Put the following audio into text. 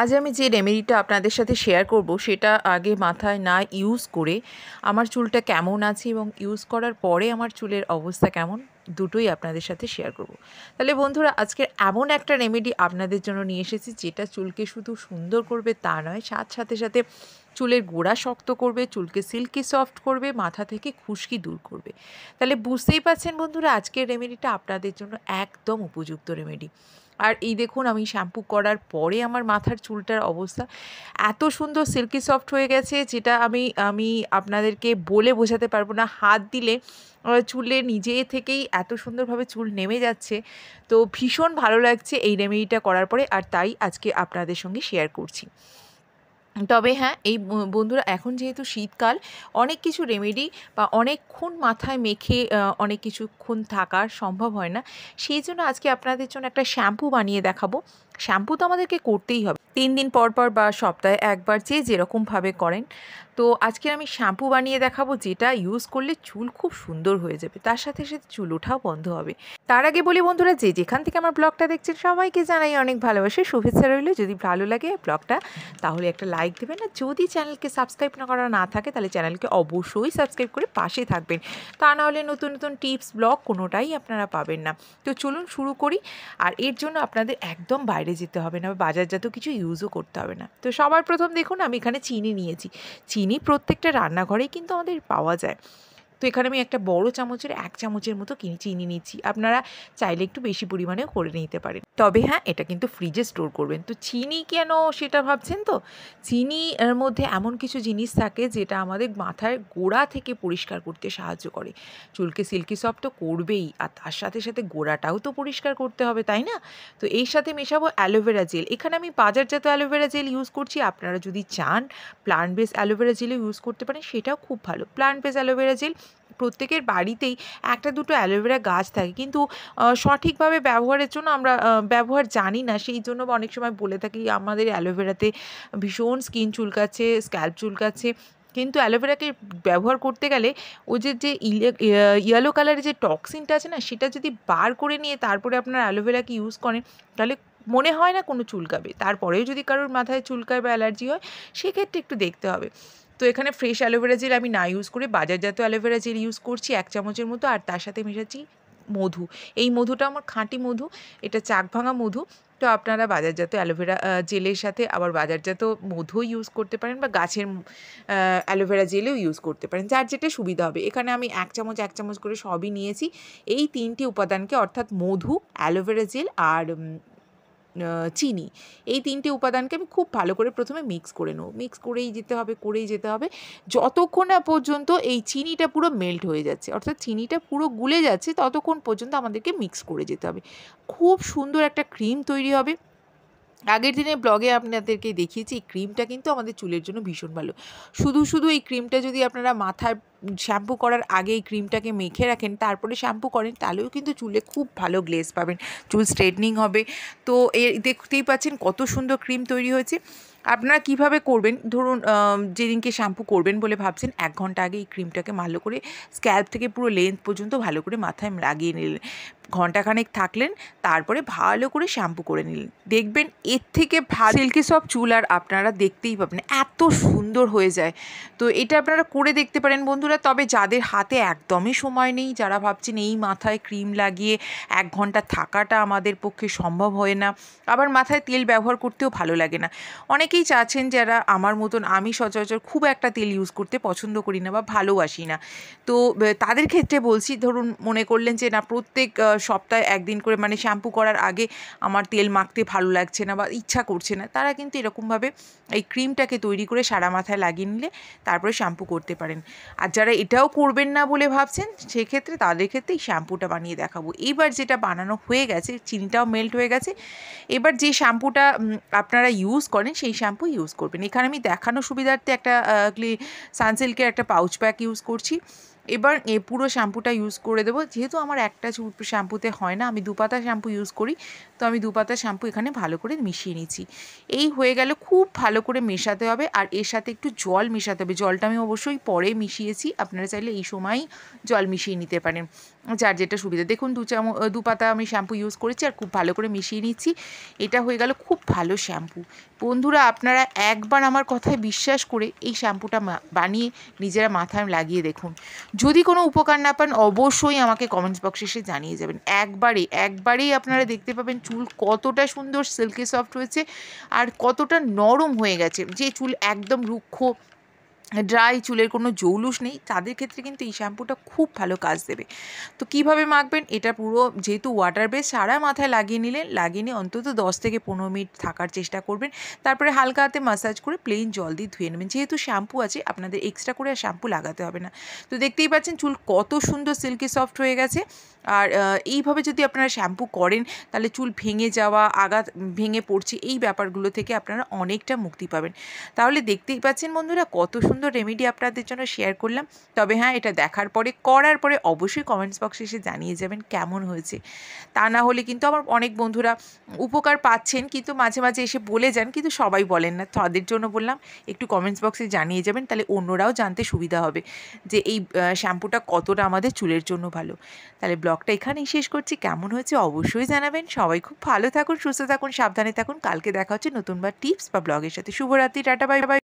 আজ আমি যে রেমেডিটা আপনাদের সাথে শেয়ার করব সেটা আগে মাথায় না ইউজ করে আমার চুলটা কেমন আছে এবং ইউজ করার পরে আমার চুলের অবস্থা কেমন দুটোই আপনাদের সাথে শেয়ার করব তাহলে বন্ধুরা আজকে এমন একটা রেমেডি আপনাদের জন্য নিয়ে এসেছি যেটা চুলকে শুধু সুন্দর করবে তা নয় সাথে সাথে সাথে চুলের গোড়া শক্ত করবে চুলকে সিল্কি সফট করবে মাথা থেকে খুশকি দূর করবে তাহলে বুঝতেই পারছেন বন্ধুরা আজকের রেমেডিটা আপনাদের জন্য একদম উপযুক্ত রেমেডি আর এই দেখুন আমি শ্যাম্পু করার পরে আমার মাথার চুলটার অবস্থা এত সুন্দর সিল্কি সফট হয়ে গেছে যেটা আমি আমি আপনাদেরকে বলে বোঝাতে পারবো না হাত দিলে চুলে নিজে থেকেই এত সুন্দরভাবে চুল নেমে যাচ্ছে তো ভীষণ ভালো লাগছে এই রেমেডিটা করার পরে আর তাই আজকে আপনাদের সঙ্গে শেয়ার করছি তবে হ্যাঁ এই বন্ধুরা এখন যেহেতু শীতকাল অনেক কিছু রেমেডি বা অনেকক্ষণ মাথায় মেখে অনেক কিছুক্ষণ থাকার সম্ভব হয় না সেই জন্য আজকে আপনাদের জন্য একটা শ্যাম্পু বানিয়ে দেখাবো শ্যাম্পু তো আমাদেরকে করতেই হবে তিন দিন পর পর বা সপ্তাহে একবার যে যেরকমভাবে করেন তো আজকে আমি শ্যাম্পু বানিয়ে দেখাবো যেটা ইউজ করলে চুল খুব সুন্দর হয়ে যাবে তার সাথে সাথে চুল ওঠাও বন্ধ হবে তার আগে বলি বন্ধুরা যে যেখান থেকে আমার ব্লগটা দেখছেন সবাইকে জানাই অনেক ভালোবাসে শুভেচ্ছা রইল যদি ভালো লাগে ব্লগটা তাহলে একটা লাইক দেবেন আর যদি চ্যানেলকে সাবস্ক্রাইব না করা না থাকে তাহলে চ্যানেলকে অবশ্যই সাবস্ক্রাইব করে পাশে থাকবেন তা না হলে নতুন নতুন টিপস ব্লগ কোনোটাই আপনারা পাবেন না তো চলুন শুরু করি আর এর জন্য আপনাদের একদম বাইরে বাজারে যেতে হবে না বা বাজারজাত কিছু ইউজও করতে হবে না তো সবার প্রথম দেখুন আমি এখানে চিনি নিয়েছি চিনি প্রত্যেকটা রান্নাঘরেই কিন্তু আমাদের পাওয়া যায় তো এখানে আমি একটা বড় চামচের এক চামচের মতো কিনে চিনি নিচ্ছি আপনারা চাইলে একটু বেশি পরিমাণেও করে নিতে পারেন তবে হ্যাঁ এটা কিন্তু ফ্রিজে স্টোর করবেন তো চিনি কেন সেটা ভাবছেন তো চিনি এর মধ্যে এমন কিছু জিনিস থাকে যেটা আমাদের মাথায় গোড়া থেকে পরিষ্কার করতে সাহায্য করে চুলকে সিল্কি সফট তো করবেই আর তার সাথে সাথে গোড়াটাও তো পরিষ্কার করতে হবে তাই না তো এই সাথে মেশাবো অ্যালোভেরা জেল এখানে আমি বাজারজাত অ্যালোভেরা জেল ইউজ করছি আপনারা যদি চান প্লান্ট বেস অ্যালোভেরা জেলও ইউজ করতে পারেন সেটাও খুব ভালো প্লান্ট বেস অ্যালোভেরা জেল প্রত্যেকের বাড়িতেই একটা দুটো অ্যালোভেরা গাছ থাকে কিন্তু সঠিকভাবে ব্যবহারের জন্য আমরা ব্যবহার জানি না সেই জন্য অনেক সময় বলে থাকি আমাদের অ্যালোভেরাতে ভীষণ স্কিন চুলকাচ্ছে স্ক্যাল্প চুলকাচ্ছে কিন্তু অ্যালোভেরাকে ব্যবহার করতে গেলে ও যে যে ইয়েলো কালারের যে টক্সিনটা আছে না সেটা যদি বার করে নিয়ে তারপরে আপনার অ্যালোভেরাকে ইউজ করেন তাহলে মনে হয় না কোনো চুলকাবে তারপরেও যদি কারোর মাথায় চুলকায় বা অ্যালার্জি হয় সেক্ষেত্রে একটু দেখতে হবে তো এখানে ফ্রেশ অ্যালোভেরা জেল আমি না ইউজ করে বাজারজাত অ্যালোভেরা জেল ইউজ করছি এক চামচের মতো আর তার সাথে মিশাচ্ছি মধু এই মধুটা আমার খাঁটি মধু এটা চাক ভাঙা মধু তো আপনারা বাজারজাত অ্যালোভেরা জেলের সাথে আবার বাজারজাত মধু ইউজ করতে পারেন বা গাছের অ্যালোভেরা জেলেও ইউজ করতে পারেন যার যেটা সুবিধা হবে এখানে আমি এক চামচ এক চামচ করে সবই নিয়েছি এই তিনটি উপাদানকে অর্থাৎ মধু অ্যালোভেরা জেল আর চিনি এই তিনটে উপাদানকে আমি খুব ভালো করে প্রথমে মিক্স করে নেবো মিক্স করেই যেতে হবে করেই যেতে হবে যতক্ষণ না পর্যন্ত এই চিনিটা পুরো মেল্ট হয়ে যাচ্ছে অর্থাৎ চিনিটা পুরো গুলে যাচ্ছে ততক্ষণ পর্যন্ত আমাদেরকে মিক্স করে যেতে হবে খুব সুন্দর একটা ক্রিম তৈরি হবে আগের দিনে ব্লগে আপনাদেরকে দেখিয়েছি এই ক্রিমটা কিন্তু আমাদের চুলের জন্য ভীষণ ভালো শুধু শুধু এই ক্রিমটা যদি আপনারা মাথার শ্যাম্পু করার আগে এই ক্রিমটাকে মেখে রাখেন তারপরে শ্যাম্পু করেন তাহলেও কিন্তু চুলে খুব ভালো গ্লেস পাবেন চুল স্ট্রেটনিং হবে তো এর দেখতেই পাচ্ছেন কত সুন্দর ক্রিম তৈরি হয়েছে আপনারা কিভাবে করবেন ধরুন যেদিনকে শ্যাম্পু করবেন বলে ভাবছেন এক ঘন্টা আগে এই ক্রিমটাকে ভালো করে স্ক্যাল্প থেকে পুরো লেন্থ পর্যন্ত ভালো করে মাথায় লাগিয়ে নিলেন ঘন্টাখানেক থাকলেন তারপরে ভালো করে শ্যাম্পু করে নিলেন দেখবেন এর থেকে সিল্কি সব চুল আর আপনারা দেখতেই পাবেন এত সুন্দর হয়ে যায় তো এটা আপনারা করে দেখতে পারেন বন্ধু বন্ধুরা তবে যাদের হাতে একদমই সময় নেই যারা ভাবছেন এই মাথায় ক্রিম লাগিয়ে এক ঘন্টা থাকাটা আমাদের পক্ষে সম্ভব হয় না আবার মাথায় তেল ব্যবহার করতেও ভালো লাগে না অনেকেই চাচ্ছেন যারা আমার মতন আমি সচরাচর খুব একটা তেল ইউজ করতে পছন্দ করি না বা ভালোবাসি না তো তাদের ক্ষেত্রে বলছি ধরুন মনে করলেন যে না প্রত্যেক সপ্তাহে একদিন করে মানে শ্যাম্পু করার আগে আমার তেল মাখতে ভালো লাগছে না বা ইচ্ছা করছে না তারা কিন্তু এরকমভাবে এই ক্রিমটাকে তৈরি করে সারা মাথায় লাগিয়ে নিলে তারপরে শ্যাম্পু করতে পারেন আর যারা এটাও করবেন না বলে ভাবছেন সেক্ষেত্রে তাদের ক্ষেত্রে এই শ্যাম্পুটা বানিয়ে দেখাবো এইবার যেটা বানানো হয়ে গেছে চিনিটাও মেল্ট হয়ে গেছে এবার যে শ্যাম্পুটা আপনারা ইউজ করেন সেই শ্যাম্পু ইউজ করবেন এখানে আমি দেখানো সুবিধার্থে একটা সানসিল্কের একটা পাউচ প্যাক ইউজ করছি এবার এ পুরো শ্যাম্পুটা ইউজ করে দেবো যেহেতু আমার একটা চুল শ্যাম্পুতে হয় না আমি দুপাতা শ্যাম্পু ইউজ করি তো আমি দুপাতা শ্যাম্পু এখানে ভালো করে মিশিয়ে নিচ্ছি এই হয়ে গেলে খুব ভালো করে মেশাতে হবে আর এর সাথে একটু জল মেশাতে হবে জলটা আমি অবশ্যই পরে মিশিয়েছি আপনারা চাইলে এই সময় জল মিশিয়ে নিতে পারেন যার যেটা সুবিধা দেখুন দু চাম দু পাতা আমি শ্যাম্পু ইউজ করেছি আর খুব ভালো করে মিশিয়ে নিচ্ছি এটা হয়ে গেল খুব ভালো শ্যাম্পু বন্ধুরা আপনারা একবার আমার কথায় বিশ্বাস করে এই শ্যাম্পুটা বানিয়ে নিজেরা মাথায় লাগিয়ে দেখুন যদি কোনো উপকার না পান অবশ্যই আমাকে কমেন্টস বক্সে এসে জানিয়ে যাবেন একবারে একবারেই আপনারা দেখতে পাবেন চুল কতটা সুন্দর সিল্কি সফট হয়েছে আর কতটা নরম হয়ে গেছে যে চুল একদম রুক্ষ ড্রাই চুলের কোনো জৌলুস নেই তাদের ক্ষেত্রে কিন্তু এই শ্যাম্পুটা খুব ভালো কাজ দেবে তো কিভাবে মাখবেন এটা পুরো যেহেতু ওয়াটার বেস সারা মাথায় লাগিয়ে নিলেন লাগিয়ে নিয়ে অন্তত দশ থেকে পনেরো মিনিট থাকার চেষ্টা করবেন তারপরে হালকা হাতে মাসাজ করে প্লেন জল দিয়ে ধুয়ে নেবেন যেহেতু শ্যাম্পু আছে আপনাদের এক্সট্রা করে আর শ্যাম্পু লাগাতে হবে না তো দেখতেই পাচ্ছেন চুল কত সুন্দর সিল্কি সফট হয়ে গেছে আর এইভাবে যদি আপনারা শ্যাম্পু করেন তাহলে চুল ভেঙে যাওয়া আঘাত ভেঙে পড়ছে এই ব্যাপারগুলো থেকে আপনারা অনেকটা মুক্তি পাবেন তাহলে দেখতেই পাচ্ছেন বন্ধুরা কত সুন্দর রেমেডি আপনাদের জন্য শেয়ার করলাম তবে হ্যাঁ এটা দেখার পরে করার পরে অবশ্যই কমেন্টস বক্সে এসে জানিয়ে যাবেন কেমন হয়েছে তা না হলে কিন্তু আমার অনেক বন্ধুরা উপকার পাচ্ছেন কিন্তু মাঝে মাঝে এসে বলে যান কিন্তু সবাই বলেন না তাদের জন্য বললাম একটু কমেন্টস বক্সে জানিয়ে যাবেন তাহলে অন্যরাও জানতে সুবিধা হবে যে এই শ্যাম্পুটা কতটা আমাদের চুলের জন্য ভালো তাহলে ব্লগ ব্লগটা এখানেই শেষ করছি কেমন হয়েছে অবশ্যই জানাবেন সবাই খুব ভালো থাকুন সুস্থ থাকুন সাবধানে থাকুন কালকে দেখা হচ্ছে নতুন বা টিপস বা ব্লগের সাথে শুভরাত্রি টাটা বাই বাই